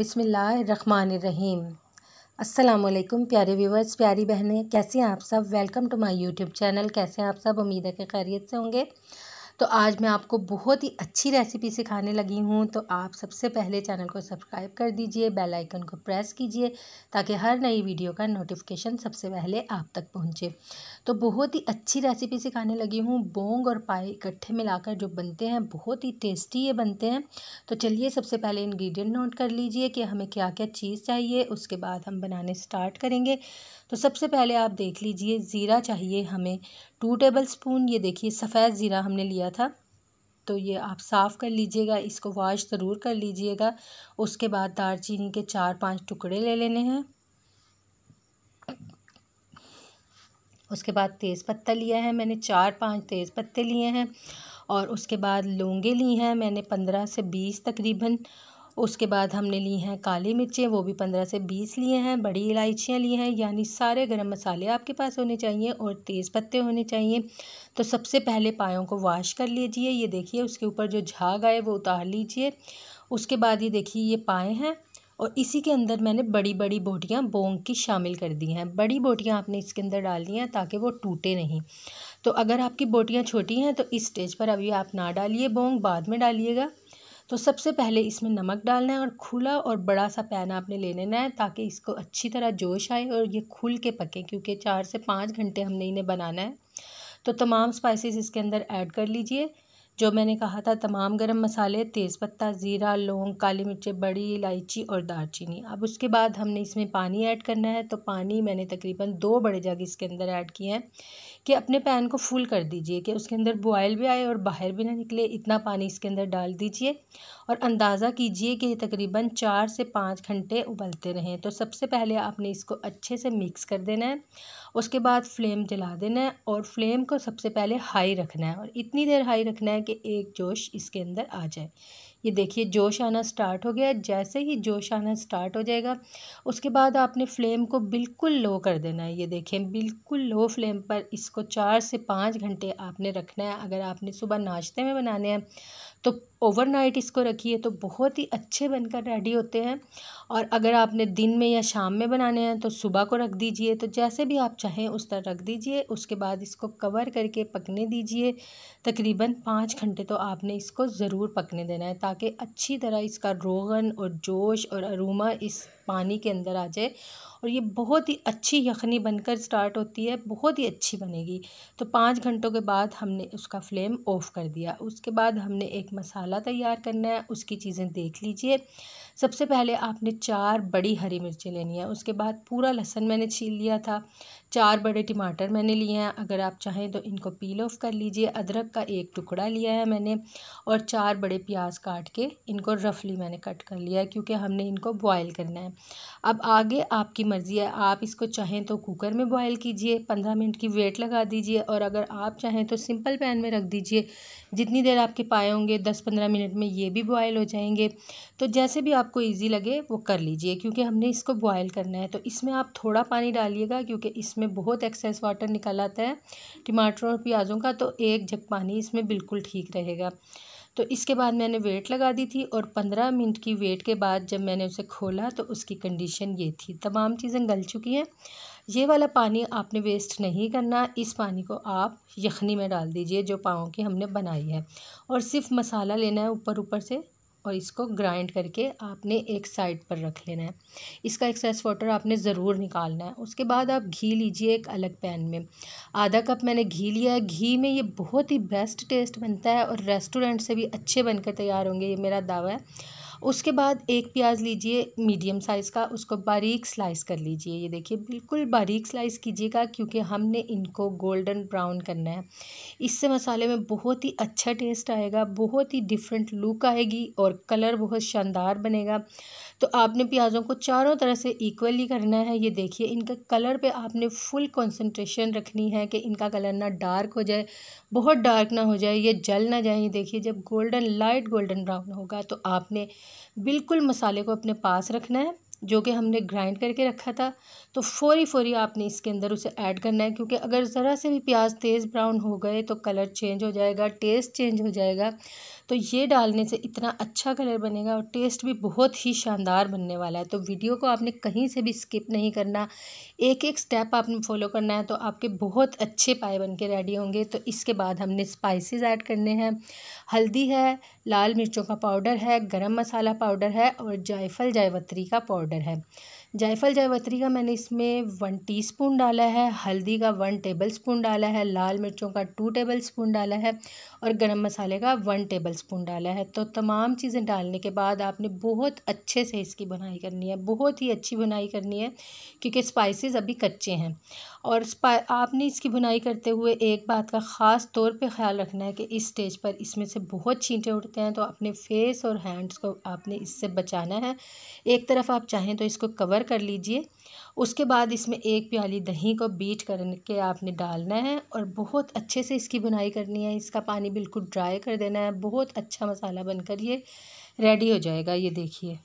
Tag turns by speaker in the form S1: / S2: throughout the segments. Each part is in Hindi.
S1: बिसमीम असलकुम प्यारे व्यूवर्स प्यारी बहनें कैसे हैं आप सब welcome to my YouTube channel कैसे हैं आप सब उम्मीद है कि खैरियत से होंगे तो आज मैं आपको बहुत ही अच्छी रेसिपी सिखाने लगी हूँ तो आप सबसे पहले चैनल को सब्सक्राइब कर दीजिए बेल आइकन को प्रेस कीजिए ताकि हर नई वीडियो का नोटिफिकेशन सबसे पहले आप तक पहुँचे तो बहुत ही अच्छी रेसिपी सिखाने लगी हूँ बोंग और पाए इकट्ठे मिलाकर जो बनते हैं बहुत ही टेस्टी ये बनते हैं तो चलिए सबसे पहले इन्ग्रीडियंट नोट कर लीजिए कि हमें क्या क्या चीज़ चाहिए उसके बाद हम बनाने स्टार्ट करेंगे तो सबसे पहले आप देख लीजिए ज़ीरा चाहिए हमें टू टेबल स्पून ये देखिए सफ़ेद ज़ीरा हमने लिया था तो ये आप साफ़ कर लीजिएगा इसको वॉश ज़रूर कर लीजिएगा उसके बाद दालचीनी के चार पाँच टुकड़े ले लेने हैं उसके बाद तेज़ पत्ता लिया है मैंने चार पाँच तेज़ पत्ते लिए हैं और उसके बाद लौंगे लिए हैं मैंने पंद्रह से बीस तकरीबन उसके बाद हमने ली हैं काली मिर्चें वो भी पंद्रह से बीस लिए हैं बड़ी इलायचियाँ ली हैं यानी सारे गरम मसाले आपके पास होने चाहिए और तेज़ पत्ते होने चाहिए तो सबसे पहले पायों को वाश कर लीजिए ये देखिए उसके ऊपर जो झाग आए वो उतार लीजिए उसके बाद ये देखिए ये पाए हैं और इसी के अंदर मैंने बड़ी बड़ी बोटियाँ बोंग की शामिल कर दी हैं बड़ी बोटियाँ आपने इसके अंदर डाल दी हैं ताकि वो टूटे नहीं तो अगर आपकी बोटियाँ छोटी हैं तो इस स्टेज पर अभी आप ना डालिए बोंग बाद में डालिएगा तो सबसे पहले इसमें नमक डालना है और खुला और बड़ा सा पैन आपने ले लेना है ताकि इसको अच्छी तरह जोश आए और ये खुल के पके क्योंकि चार से पाँच घंटे हमने इन्हें बनाना है तो तमाम स्पाइसेस इसके अंदर ऐड कर लीजिए जो मैंने कहा था तमाम गरम मसाले तेज़पत्ता ज़ीरा लौंग काली मिर्ची बड़ी इलायची और दालचीनी अब उसके बाद हमने इसमें पानी ऐड करना है तो पानी मैंने तकरीबन दो बड़े जग इसके अंदर ऐड किए हैं कि अपने पैन को फुल कर दीजिए कि उसके अंदर बॉयल भी आए और बाहर भी ना निकले इतना पानी इसके अंदर डाल दीजिए और अंदाज़ा कीजिए कि तकरीबन चार से पाँच घंटे उबलते रहें तो सबसे पहले आपने इसको अच्छे से मिक्स कर देना है उसके बाद फ्लेम जला देना है और फ्लेम को सबसे पहले हाई रखना है और इतनी देर हाई रखना है कि एक जोश इसके अंदर आ जाए ये देखिए जोश आना स्टार्ट हो गया जैसे ही जोश आना स्टार्ट हो जाएगा उसके बाद आपने फ्लेम को बिल्कुल लो कर देना है ये देखें बिल्कुल लो फ्लेम पर इस इसको चार से पाँच घंटे आपने रखना है अगर आपने सुबह नाश्ते में बनाने हैं तो ओवरनाइट इसको रखिए तो बहुत ही अच्छे बनकर रेडी होते हैं और अगर आपने दिन में या शाम में बनाने हैं तो सुबह को रख दीजिए तो जैसे भी आप चाहें उस तरह रख दीजिए उसके बाद इसको कवर करके पकने दीजिए तकरीबन पाँच घंटे तो आपने इसको ज़रूर पकने देना है ताकि अच्छी तरह इसका रोगन और जोश और अरूमा इस पानी के अंदर आ जाए और ये बहुत ही अच्छी यखनी बनकर स्टार्ट होती है बहुत ही अच्छी बनेगी तो पाँच घंटों के बाद हमने उसका फ्लेम ऑफ़ कर दिया उसके बाद हमने एक मसाला मसाला तैयार करना है उसकी चीज़ें देख लीजिए सबसे पहले आपने चार बड़ी हरी मिर्ची लेनी है उसके बाद पूरा लहसन मैंने छील लिया था चार बड़े टमाटर मैंने लिए हैं अगर आप चाहें तो इनको पील ऑफ कर लीजिए अदरक का एक टुकड़ा लिया है मैंने और चार बड़े प्याज काट के इनको रफली मैंने कट कर लिया है क्योंकि हमने इनको बॉयल करना है अब आगे आपकी मर्ज़ी है आप इसको चाहें तो कुकर में बॉयल कीजिए पंद्रह मिनट की वेट लगा दीजिए और अगर आप चाहें तो सिंपल पैन में रख दीजिए जितनी देर आपके पाए होंगे दस पंद्रह मिनट में ये भी बॉयल हो जाएंगे तो जैसे भी आपको ईजी लगे वो कर लीजिए क्योंकि हमने इसको बॉयल करना है तो इसमें आप थोड़ा पानी डालिएगा क्योंकि इसमें इसमें बहुत एक्सेस वाटर निकल आता है टमाटरों और प्याज़ों का तो एक जग पानी इसमें बिल्कुल ठीक रहेगा तो इसके बाद मैंने वेट लगा दी थी और पंद्रह मिनट की वेट के बाद जब मैंने उसे खोला तो उसकी कंडीशन ये थी तमाम चीज़ें गल चुकी हैं ये वाला पानी आपने वेस्ट नहीं करना इस पानी को आप यखनी में डाल दीजिए जो पाँव की हमने बनाई है और सिर्फ मसाला लेना है ऊपर ऊपर से और इसको ग्राइंड करके आपने एक साइड पर रख लेना है इसका एक्सेस वाटर आपने ज़रूर निकालना है उसके बाद आप घी लीजिए एक अलग पैन में आधा कप मैंने घी लिया है घी में ये बहुत ही बेस्ट टेस्ट बनता है और रेस्टोरेंट से भी अच्छे बनकर तैयार होंगे ये मेरा दावा है उसके बाद एक प्याज लीजिए मीडियम साइज़ का उसको बारीक स्लाइस कर लीजिए ये देखिए बिल्कुल बारीक स्लाइस कीजिएगा क्योंकि हमने इनको गोल्डन ब्राउन करना है इससे मसाले में बहुत ही अच्छा टेस्ट आएगा बहुत ही डिफरेंट लुक आएगी और कलर बहुत शानदार बनेगा तो आपने प्याज़ों को चारों तरह से इक्वली करना है ये देखिए इनका कलर पे आपने फुल कंसंट्रेशन रखनी है कि इनका कलर ना डार्क हो जाए बहुत डार्क ना हो जाए ये जल ना जाए ये देखिए जब गोल्डन लाइट गोल्डन ब्राउन होगा तो आपने बिल्कुल मसाले को अपने पास रखना है जो कि हमने ग्राइंड करके रखा था तो फौरी फौरी आपने इसके अंदर उसे ऐड करना है क्योंकि अगर ज़रा से भी प्याज तेज़ ब्राउन हो गए तो कलर चेंज हो जाएगा टेस्ट चेंज हो जाएगा तो ये डालने से इतना अच्छा कलर बनेगा और टेस्ट भी बहुत ही शानदार बनने वाला है तो वीडियो को आपने कहीं से भी स्किप नहीं करना एक एक स्टेप आपने फॉलो करना है तो आपके बहुत अच्छे पाए बन के रेडी होंगे तो इसके बाद हमने स्पाइसिस ऐड करने हैं हल्दी है लाल मिर्चों का पाउडर है गर्म मसाला पाउडर है और जायफल जायवत्री का पाउडर है जायफल जयवत्री का मैंने इसमें वन टीस्पून डाला है हल्दी का वन टेबलस्पून डाला है लाल मिर्चों का टू टेबलस्पून डाला है और गरम मसाले का वन टेबलस्पून डाला है तो तमाम चीज़ें डालने के बाद आपने बहुत अच्छे से इसकी बनाई करनी है बहुत ही अच्छी बुनाई करनी है क्योंकि स्पाइसेस अभी कच्चे हैं और आपने इसकी बुनाई करते हुए एक बात का ख़ास तौर पर ख्याल रखना है कि इस स्टेज पर इसमें से बहुत छींटे उठते हैं तो अपने फेस और हैंड्स को आपने इससे बचाना है एक तरफ आप चाहें तो इसको कवर कर लीजिए उसके बाद इसमें एक प्याली दही को बीट करके आपने डालना है और बहुत अच्छे से इसकी बुनाई करनी है इसका पानी बिल्कुल ड्राई कर देना है बहुत अच्छा मसाला बनकर ये रेडी हो जाएगा ये देखिए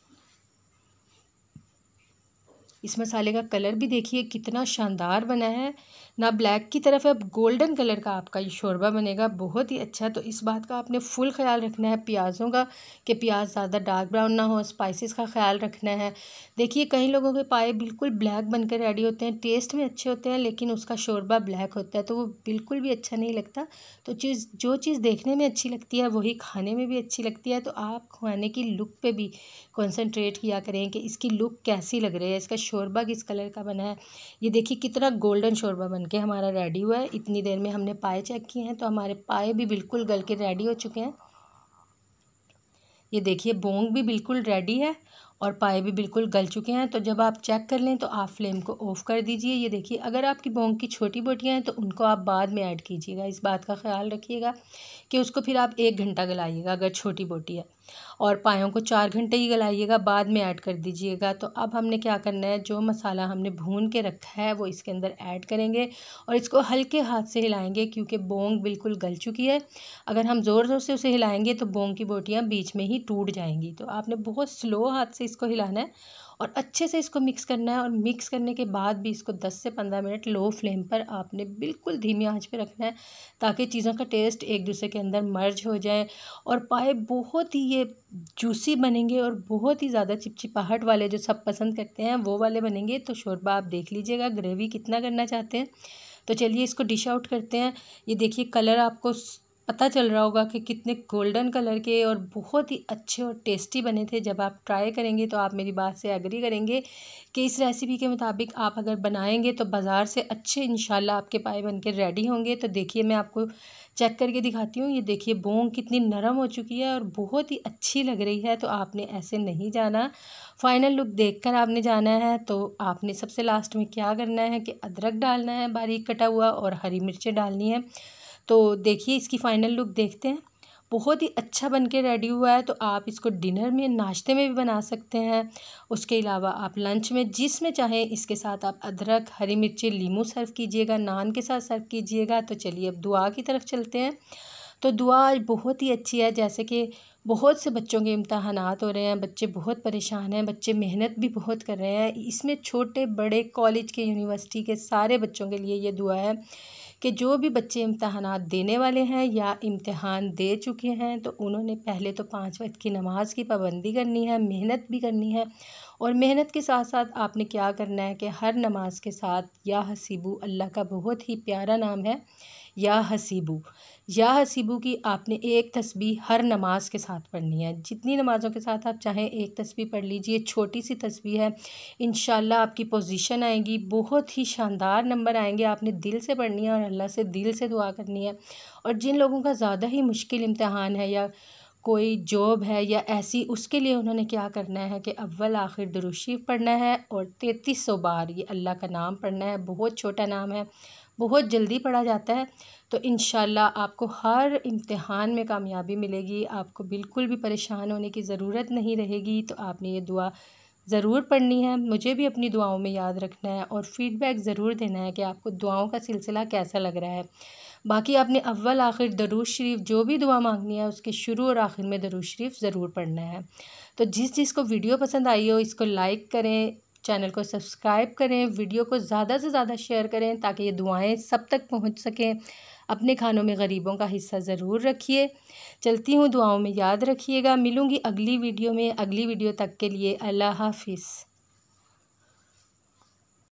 S1: इस मसाले का कलर भी देखिए कितना शानदार बना है ना ब्लैक की तरफ है अब गोल्डन कलर का आपका ये शोरबा बनेगा बहुत ही अच्छा तो इस बात का आपने फुल ख्याल रखना है प्याज़ों का कि प्याज ज़्यादा डार्क ब्राउन ना हो स्पाइसेस का ख्याल रखना है देखिए कई लोगों के पाए बिल्कुल ब्लैक बनकर रेडी होते हैं टेस्ट में अच्छे होते हैं लेकिन उसका शोरबा ब्लैक होता है तो वो बिल्कुल भी अच्छा नहीं लगता तो चीज़ जो चीज़ देखने में अच्छी लगती है वही खाने में भी अच्छी लगती है तो आप खाने की लुक पर भी कॉन्सेंट्रेट किया करें कि इसकी लुक कैसी लग रही है इसका शोरबा किस कलर का बना है ये देखिए कितना गोल्डन शोरबा बन के हमारा रेडी हुआ है इतनी देर में हमने पाए चेक किए हैं तो हमारे पाए भी बिल्कुल गल के रेडी हो चुके हैं ये देखिए बोंग भी बिल्कुल रेडी है और पाए भी बिल्कुल गल चुके हैं तो जब आप चेक कर लें तो आप फ्लेम को ऑफ़ कर दीजिए ये देखिए अगर आपकी बोंग की छोटी बोटियाँ हैं तो उनको आप बाद में ऐड कीजिएगा इस बात का ख्याल रखिएगा कि उसको फिर आप एक घंटा गलाइएगा अगर छोटी बोटी है और पायों को चार घंटे ही गलाइएगा बाद में ऐड कर दीजिएगा तो अब हमने क्या करना है जो मसाला हमने भून के रखा है वो इसके अंदर ऐड करेंगे और इसको हल्के हाथ से हिलाएंगे क्योंकि बोंग बिल्कुल गल चुकी है अगर हम ज़ोर ज़ोर से उसे हिलाएंगे तो बोंग की बोटियाँ बीच में ही टूट जाएंगी तो आपने बहुत स्लो हाथ से इसको हिलाना है और अच्छे से इसको मिक्स करना है और मिक्स करने के बाद भी इसको 10 से 15 मिनट लो फ्लेम पर आपने बिल्कुल धीमी आंच पर रखना है ताकि चीज़ों का टेस्ट एक दूसरे के अंदर मर्ज हो जाए और पाए बहुत ही ये ये जूसी बनेंगे और बहुत ही ज़्यादा चिपचिपाहट वाले जो सब पसंद करते हैं वो वाले बनेंगे तो शोरबा आप देख लीजिएगा ग्रेवी कितना करना चाहते हैं तो चलिए इसको डिश आउट करते हैं ये देखिए कलर आपको पता चल रहा होगा कि कितने गोल्डन कलर के और बहुत ही अच्छे और टेस्टी बने थे जब आप ट्राई करेंगे तो आप मेरी बात से एग्री करेंगे कि इस रेसिपी के मुताबिक आप अगर बनाएंगे तो बाज़ार से अच्छे इन आपके पाए बन के रेडी होंगे तो देखिए मैं आपको चेक करके दिखाती हूँ ये देखिए बोंग कितनी नरम हो चुकी है और बहुत ही अच्छी लग रही है तो आपने ऐसे नहीं जाना फाइनल लुक देख आपने जाना है तो आपने सबसे लास्ट में क्या करना है कि अदरक डालना है बारीक कटा हुआ और हरी मिर्चें डालनी है तो देखिए इसकी फ़ाइनल लुक देखते हैं बहुत ही अच्छा बन के रेडी हुआ है तो आप इसको डिनर में नाश्ते में भी बना सकते हैं उसके अलावा आप लंच में जिसमें चाहें इसके साथ आप अदरक हरी मिर्ची लीमू सर्व कीजिएगा नान के साथ सर्व कीजिएगा तो चलिए अब दुआ की तरफ चलते हैं तो दुआ आज बहुत ही अच्छी है जैसे कि बहुत से बच्चों के इम्तहान हो रहे हैं बच्चे बहुत परेशान हैं बच्चे मेहनत भी बहुत कर रहे हैं इसमें छोटे बड़े कॉलेज के यूनिवर्सिटी के सारे बच्चों के लिए ये दुआ है कि जो भी बच्चे इम्तहान देने वाले हैं या इम्तहान दे चुके हैं तो उन्होंने पहले तो पाँच वक्त की नमाज़ की पाबंदी करनी है मेहनत भी करनी है और मेहनत के साथ साथ आपने क्या करना है कि हर नमाज के साथ या हसीबू अल्लाह का बहुत ही प्यारा नाम है या हसीबू या हसीबू की आपने एक तस्वीर हर नमाज के साथ पढ़नी है जितनी नमाज़ों के साथ आप चाहें एक तस्वीर पढ़ लीजिए छोटी सी तस्वीर है इन आपकी पोजीशन आएगी बहुत ही शानदार नंबर आएंगे आपने दिल से पढ़नी है और अल्लाह से दिल से दुआ करनी है और जिन लोगों का ज़्यादा ही मुश्किल इम्तहान है या कोई जॉब है या ऐसी उसके लिए उन्होंने क्या करना है कि अव्वल आखिर दुरुशी पढ़ना है और तैंतीस सौ बार ये अल्लाह का नाम पढ़ना है बहुत छोटा नाम है बहुत जल्दी पढ़ा जाता है तो इन आपको हर इम्तहान में कामयाबी मिलेगी आपको बिल्कुल भी परेशान होने की ज़रूरत नहीं रहेगी तो आपने ये दुआ ज़रूर पढ़नी है मुझे भी अपनी दुआओं में याद रखना है और फीडबैक ज़रूर देना है कि आपको दुआओं का सिलसिला कैसा लग रहा है बाकी आपने अव्वल आखिर दरूज शरीफ जो भी दुआ मांगनी है उसके शुरू और आखिर में दरूज शरीफ ज़रूर पढ़ना है तो जिस चीज़ को वीडियो पसंद आई हो इसको लाइक करें चैनल को सब्सक्राइब करें वीडियो को ज़्यादा से ज़्यादा शेयर करें ताकि ये दुआएं सब तक पहुंच सकें अपने खानों में गरीबों का हिस्सा ज़रूर रखिए चलती हूँ दुआओं में याद रखिएगा मिलूँगी अगली वीडियो में अगली वीडियो तक के लिए अल्लाह हाफिज़